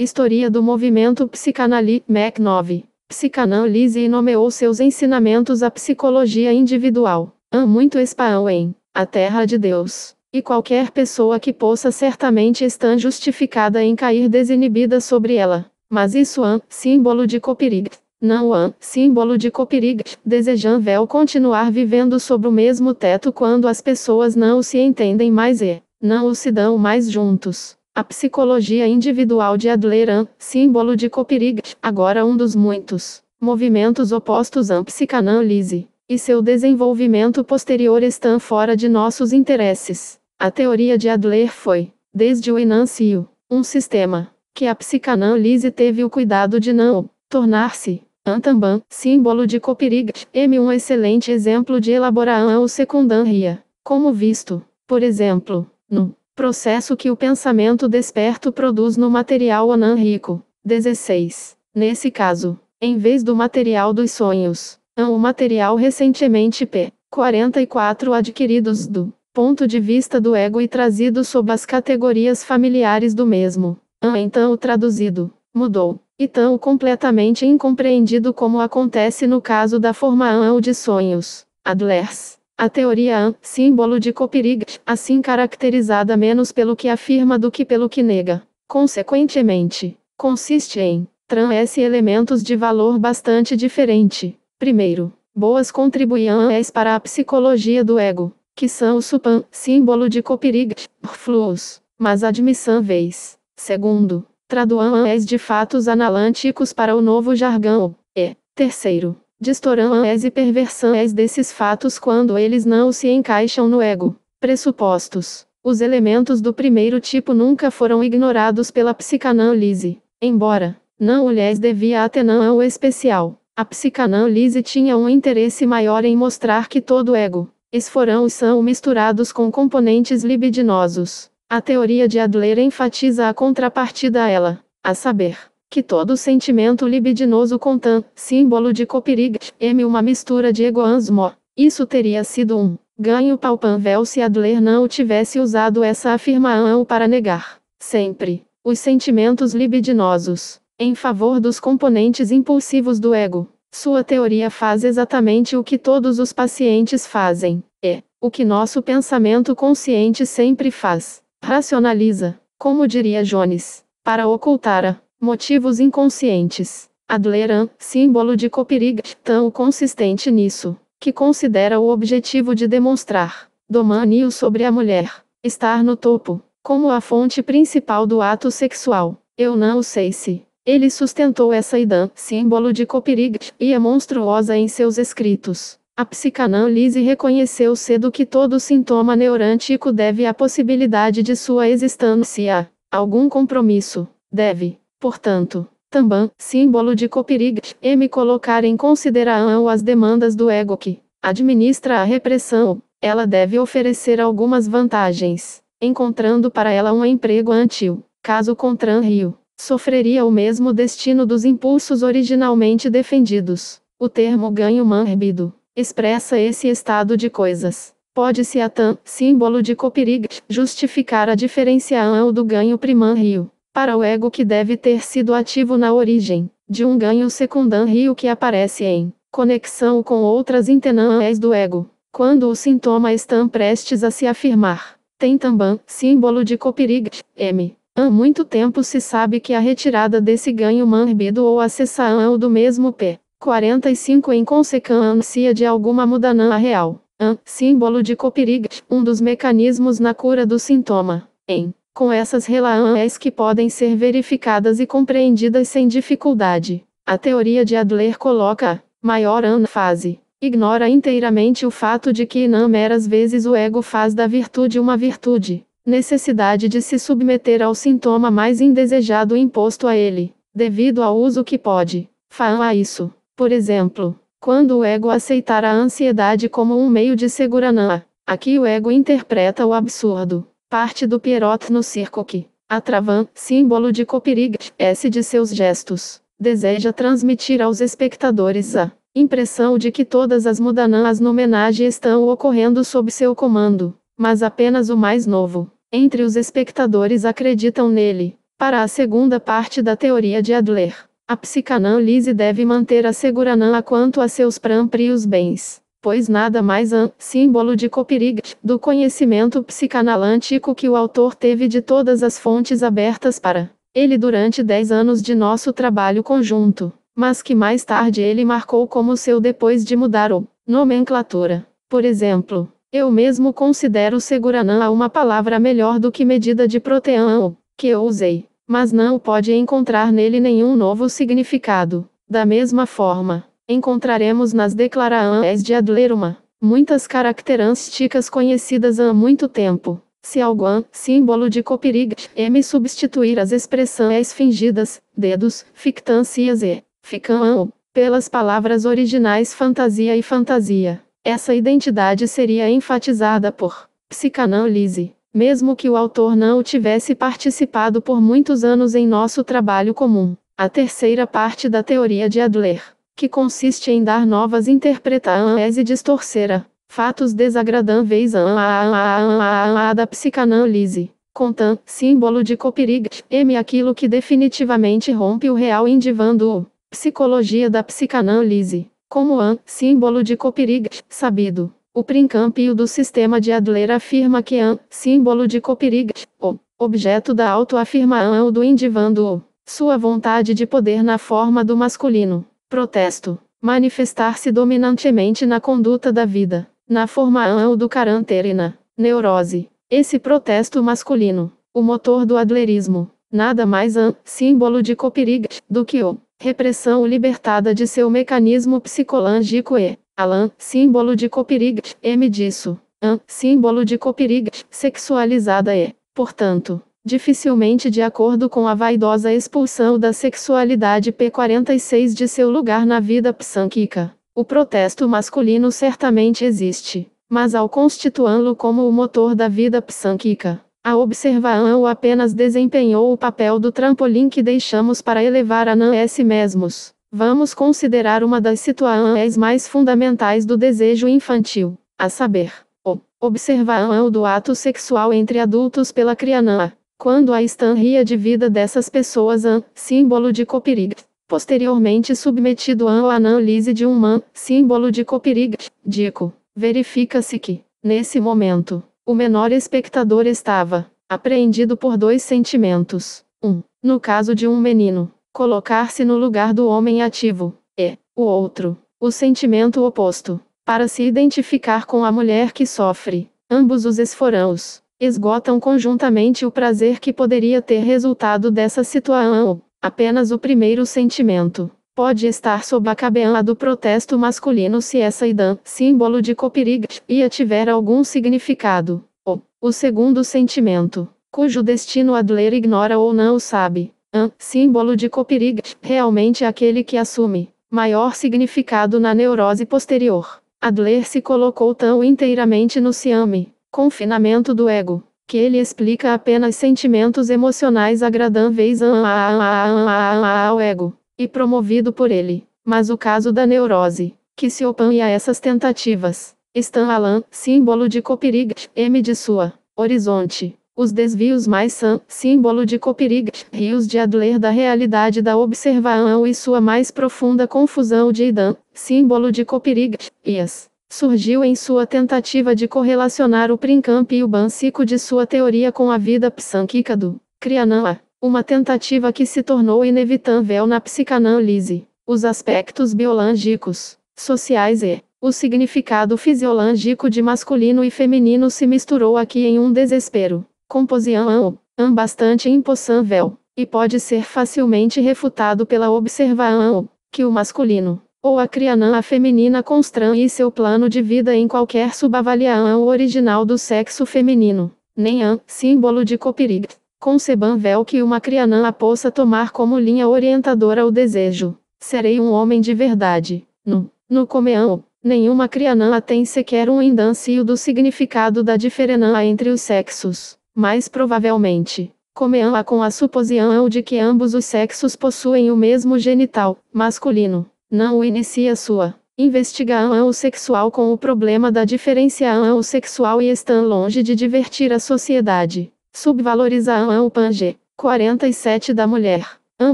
História do movimento Psicanali, MEC 9. Psicanalise e nomeou seus ensinamentos à psicologia individual. An muito espaão em a terra de Deus. E qualquer pessoa que possa certamente estar justificada em cair desinibida sobre ela. Mas isso an, símbolo de copirig. Não an, símbolo de copirig. desejam véu continuar vivendo sobre o mesmo teto quando as pessoas não se entendem mais e não se dão mais juntos. A psicologia individual de Adler símbolo de Copernic, agora um dos muitos movimentos opostos à psicanálise, e seu desenvolvimento posterior estão fora de nossos interesses. A teoria de Adler foi, desde o início, um sistema que a psicanálise teve o cuidado de não tornar-se Antamban, símbolo de Copernic, M um excelente exemplo de elaboração secundaria, como visto, por exemplo, no processo que o pensamento desperto produz no material Onan rico. 16. Nesse caso, em vez do material dos sonhos, é o material recentemente p. 44 adquiridos do ponto de vista do ego e trazido sob as categorias familiares do mesmo. An então o traduzido, mudou, e tão completamente incompreendido como acontece no caso da forma An ou de sonhos. Adlers. A teoria AN, símbolo de Coperig, assim caracterizada menos pelo que afirma do que pelo que nega. Consequentemente, consiste em tran s elementos de valor bastante diferente. Primeiro, boas contribuições para a psicologia do ego, que são o supan, símbolo de Coperig, fluos, mas admissão vez. Segundo, traduções de fatos analânticos para o novo jargão, e, terceiro, Distorão és e perversão és desses fatos quando eles não se encaixam no ego. Pressupostos. Os elementos do primeiro tipo nunca foram ignorados pela psicanálise, embora não o lhes devia atenção especial. A psicanálise tinha um interesse maior em mostrar que todo ego, esforão e são misturados com componentes libidinosos. A teoria de Adler enfatiza a contrapartida a ela, a saber, que todo sentimento libidinoso contam símbolo de Copirigt, M uma mistura de egoansmo. Isso teria sido um ganho palpanvel se Adler não tivesse usado essa afirmação para negar, sempre, os sentimentos libidinosos, em favor dos componentes impulsivos do ego. Sua teoria faz exatamente o que todos os pacientes fazem, é o que nosso pensamento consciente sempre faz, racionaliza, como diria Jones, para ocultar a Motivos inconscientes. Adleran, símbolo de copirig, tão consistente nisso, que considera o objetivo de demonstrar domínio sobre a mulher, estar no topo, como a fonte principal do ato sexual. Eu não sei se ele sustentou essa idã, símbolo de copirig, e é monstruosa em seus escritos. A psicanálise reconheceu cedo que todo sintoma neurântico deve à possibilidade de sua existência, algum compromisso, deve Portanto, Tamban, símbolo de Copirig, é M colocar em consideração as demandas do ego que administra a repressão, ela deve oferecer algumas vantagens, encontrando para ela um emprego antil, caso contrário, sofreria o mesmo destino dos impulsos originalmente defendidos. O termo ganho mórbido expressa esse estado de coisas. Pode-se a tan, símbolo de Copirig, justificar a diferença do ganho primário para o ego que deve ter sido ativo na origem, de um ganho secundário que aparece em conexão com outras intenãs do ego. Quando o sintoma estão prestes a se afirmar, tem também símbolo de Copirigt, M. Há muito tempo se sabe que a retirada desse ganho manbido ou a cessação do mesmo P. 45 em consequência de alguma mudança real. An, símbolo de Copirigt, um dos mecanismos na cura do sintoma. Em com essas relações que podem ser verificadas e compreendidas sem dificuldade. A teoria de Adler coloca maior anfase. Ignora inteiramente o fato de que meras vezes o ego faz da virtude uma virtude, necessidade de se submeter ao sintoma mais indesejado imposto a ele, devido ao uso que pode fazer a isso. Por exemplo, quando o ego aceitar a ansiedade como um meio de segurança, aqui o ego interpreta o absurdo parte do Pierrot no circo que atravan, símbolo de Copirigte, esse de seus gestos, deseja transmitir aos espectadores a impressão de que todas as mudanças no homenagem estão ocorrendo sob seu comando, mas apenas o mais novo. Entre os espectadores acreditam nele. Para a segunda parte da teoria de Adler, a psicanálise deve manter a segurança quanto a seus próprios bens pois nada mais um símbolo de copyright do conhecimento psicanalântico que o autor teve de todas as fontes abertas para ele durante dez anos de nosso trabalho conjunto, mas que mais tarde ele marcou como seu depois de mudar o nomenclatura. Por exemplo, eu mesmo considero seguranã uma palavra melhor do que medida de proteão, que eu usei, mas não pode encontrar nele nenhum novo significado. Da mesma forma, encontraremos nas declarações de Adler uma, muitas características conhecidas há muito tempo. Se algum símbolo de copirig, é M substituir as expressões fingidas, dedos, fictâncias e ficam pelas palavras originais fantasia e fantasia, essa identidade seria enfatizada por psicanálise, mesmo que o autor não tivesse participado por muitos anos em nosso trabalho comum. A terceira parte da teoria de Adler que consiste em dar novas interpretações e distorcer fatos desagradáveis a da psicanálise. Contan, símbolo de Copirigt, M aquilo que definitivamente rompe o real indivando-o. Psicologia da psicanálise. Como an, símbolo de Copirigt, sabido. O princampio do sistema de Adler afirma que an, símbolo de Copirigt, o objeto da autoafirmação do indivando-o. Sua vontade de poder na forma do masculino Protesto. Manifestar-se dominantemente na conduta da vida, na forma an ou do caráter e na neurose. Esse protesto masculino, o motor do adlerismo, nada mais an, é símbolo de Copernic, do que o repressão libertada de seu mecanismo psicológico e Alan, símbolo de Copernic, M disso, an, é símbolo de Copernic, sexualizada e, portanto, dificilmente de acordo com a vaidosa expulsão da sexualidade P46 de seu lugar na vida psíquica. O protesto masculino certamente existe, mas ao constituí-lo como o motor da vida psíquica, a observação apenas desempenhou o papel do trampolim que deixamos para elevar a não si mesmos. Vamos considerar uma das situações mais fundamentais do desejo infantil, a saber, o observação do ato sexual entre adultos pela criança quando a Stan de vida dessas pessoas An, símbolo de copirig, posteriormente submetido An ou análise de um Man, símbolo de copirig, Dico, verifica-se que, nesse momento, o menor espectador estava, apreendido por dois sentimentos, um, no caso de um menino, colocar-se no lugar do homem ativo, e, o outro, o sentimento oposto, para se identificar com a mulher que sofre, ambos os esforãos, esgotam conjuntamente o prazer que poderia ter resultado dessa situação. Apenas o primeiro sentimento pode estar sob a cabeana do protesto masculino se essa idã, símbolo de copirigtia, tiver algum significado. Ou, o segundo sentimento, cujo destino Adler ignora ou não o sabe. An, símbolo de copirigtia, realmente aquele que assume maior significado na neurose posterior. Adler se colocou tão inteiramente no ciame, Confinamento do ego, que ele explica apenas sentimentos emocionais agradáveis ah, ah, ah, ao ego, e promovido por ele. Mas o caso da neurose, que se opõe a essas tentativas, Stan Alan, símbolo de Copirigt, M de sua, horizonte. Os desvios mais são, símbolo de Copirigt, rios de Adler da realidade da observação e sua mais profunda confusão de Idan, símbolo de Copirigt, Ias surgiu em sua tentativa de correlacionar o Princamp e o Bansico de sua teoria com a vida psíquica do Kriyanama, uma tentativa que se tornou inevitável na psicanálise. Os aspectos biológicos, sociais e o significado fisiológico de masculino e feminino se misturou aqui em um desespero, composição, um bastante impossível e pode ser facilmente refutado pela observação que o masculino ou a crianã feminina constrange seu plano de vida em qualquer subavaliação é original do sexo feminino. nenã, símbolo de Copirig, conceban véu que uma crianã possa tomar como linha orientadora o desejo. Serei um homem de verdade. No, no comeão, nenhuma crianã tem sequer um indâncio do significado da diferença entre os sexos. Mais provavelmente, comeão com a suposição de que ambos os sexos possuem o mesmo genital, masculino não inicia sua investigação sexual com o problema da diferenciação sexual e estão longe de divertir a sociedade. Subvalorização Pange, 47 da mulher. Há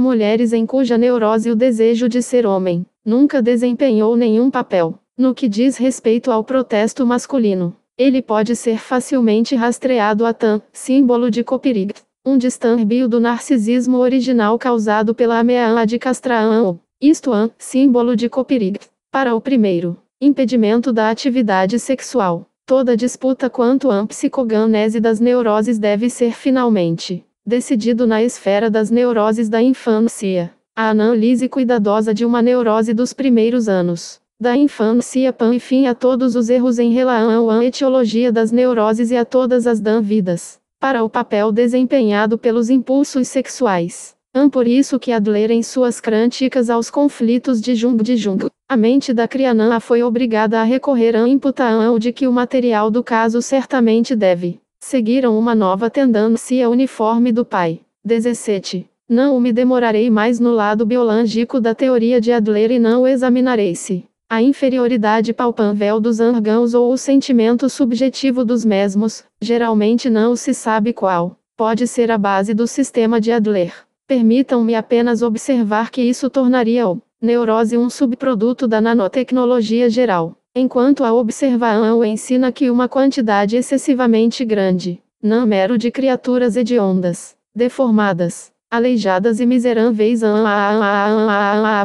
mulheres em cuja neurose o desejo de ser homem nunca desempenhou nenhum papel. No que diz respeito ao protesto masculino, ele pode ser facilmente rastreado a TAN, símbolo de Copirig, um distúrbio do narcisismo original causado pela ameaça de castraão isto é, símbolo de Copirig, para o primeiro, impedimento da atividade sexual. Toda disputa quanto à psicogânese das neuroses deve ser finalmente decidido na esfera das neuroses da infância. A análise cuidadosa de uma neurose dos primeiros anos da infância põe fim a todos os erros em relação à etiologia das neuroses e a todas as dan vidas para o papel desempenhado pelos impulsos sexuais. Am por isso que Adler em suas crânticas aos conflitos de Jung de Jung, a mente da Crianan foi obrigada a recorrer a imputar ao de que o material do caso certamente deve. Seguiram uma nova tendência uniforme do pai. 17. Não me demorarei mais no lado biológico da teoria de Adler e não examinarei-se. A inferioridade palpável dos argãos ou o sentimento subjetivo dos mesmos, geralmente não se sabe qual, pode ser a base do sistema de Adler. Permitam-me apenas observar que isso tornaria o neurose um subproduto da nanotecnologia geral, enquanto a observação ensina que uma quantidade excessivamente grande, não mero de criaturas hediondas, deformadas, aleijadas e miseráveis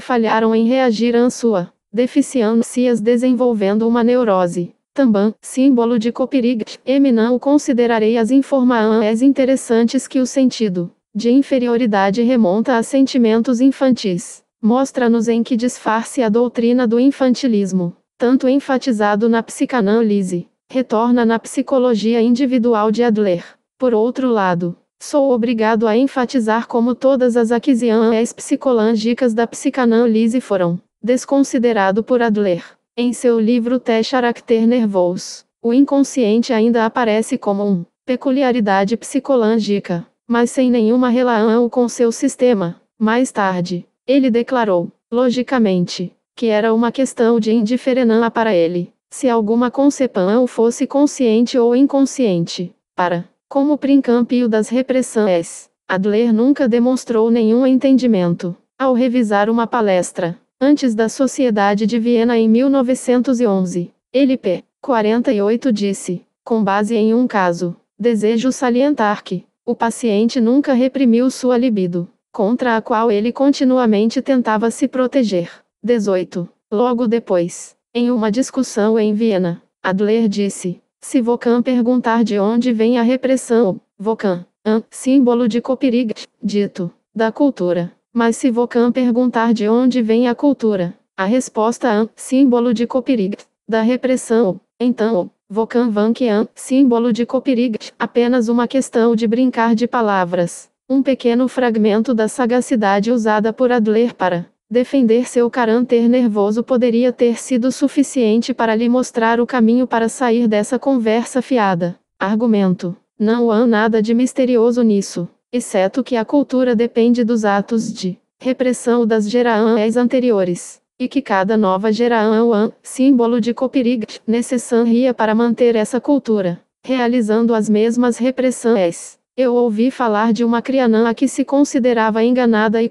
falharam em reagir à sua deficiências desenvolvendo uma neurose. Também, símbolo de Copirigt, eminam considerarei as informações interessantes que o sentido de inferioridade remonta a sentimentos infantis. Mostra-nos em que disfarce a doutrina do infantilismo, tanto enfatizado na psicanálise, retorna na psicologia individual de Adler. Por outro lado, sou obrigado a enfatizar como todas as aquisições psicológicas da psicanálise foram desconsiderado por Adler. Em seu livro Te Character Nervous, o inconsciente ainda aparece como uma peculiaridade psicológica mas sem nenhuma relação com seu sistema. Mais tarde, ele declarou, logicamente, que era uma questão de indiferença para ele, se alguma concepção fosse consciente ou inconsciente. Para, como princípio das repressões, Adler nunca demonstrou nenhum entendimento. Ao revisar uma palestra, antes da Sociedade de Viena em 1911, ele p. 48 disse, com base em um caso, desejo salientar que, o paciente nunca reprimiu sua libido, contra a qual ele continuamente tentava se proteger. 18. Logo depois, em uma discussão em Viena, Adler disse: Se Vocan perguntar de onde vem a repressão, Vocan, an, símbolo de Copirig, dito, da cultura. Mas se Vocan perguntar de onde vem a cultura, a resposta an, símbolo de Copirig, da repressão, então, Vokan Van Kian, símbolo de Copirig, apenas uma questão de brincar de palavras. Um pequeno fragmento da sagacidade usada por Adler para defender seu caráter nervoso poderia ter sido suficiente para lhe mostrar o caminho para sair dessa conversa fiada. Argumento. Não há nada de misterioso nisso, exceto que a cultura depende dos atos de repressão das gerações anteriores e que cada nova geração, é símbolo de Copirigte, necessaria para manter essa cultura, realizando as mesmas repressões. Eu ouvi falar de uma crianã que se considerava enganada e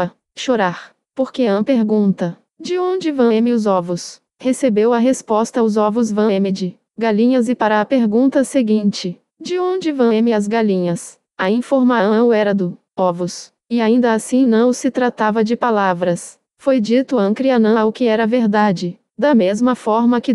a chorar, porque An pergunta, de onde vão M os ovos? Recebeu a resposta os ovos vão M de galinhas e para a pergunta seguinte, de onde vão M as galinhas? A informação era do ovos, e ainda assim não se tratava de palavras foi dito Ancrianã ao que era verdade. Da mesma forma que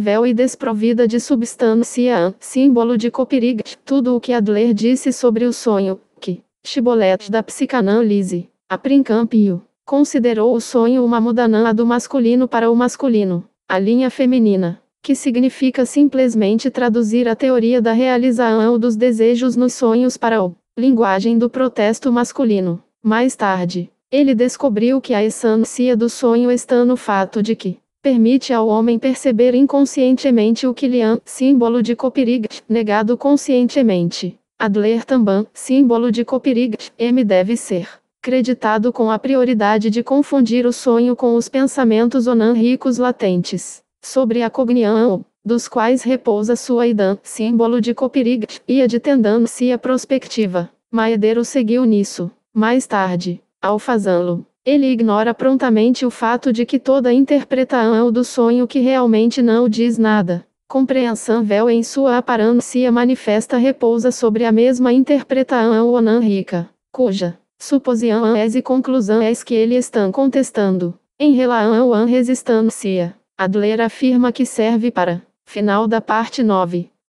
véu e desprovida de substância, símbolo de copirig. tudo o que Adler disse sobre o sonho, que Chibolet da psicanálise, a Aprincampio, considerou o sonho uma mudança do masculino para o masculino, a linha feminina, que significa simplesmente traduzir a teoria da realização dos desejos nos sonhos para o linguagem do protesto masculino. Mais tarde, ele descobriu que a essência do sonho está no fato de que permite ao homem perceber inconscientemente o Kilian, é, símbolo de Copirigt, negado conscientemente. Adler Tamban, símbolo de Copirigt, M deve ser creditado com a prioridade de confundir o sonho com os pensamentos onânricos latentes, sobre a cognição, dos quais repousa sua idan, símbolo de Copirigt, e a de tendância prospectiva. Maedero seguiu nisso. Mais tarde, ao fazê-lo, ele ignora prontamente o fato de que toda interpretação do sonho que realmente não diz nada. Compreensão véu em sua aparência manifesta repousa sobre a mesma interpretação ou não rica, cuja suposição é e conclusão é que ele está contestando. Em relação à resistência, Adler afirma que serve para final da parte 9.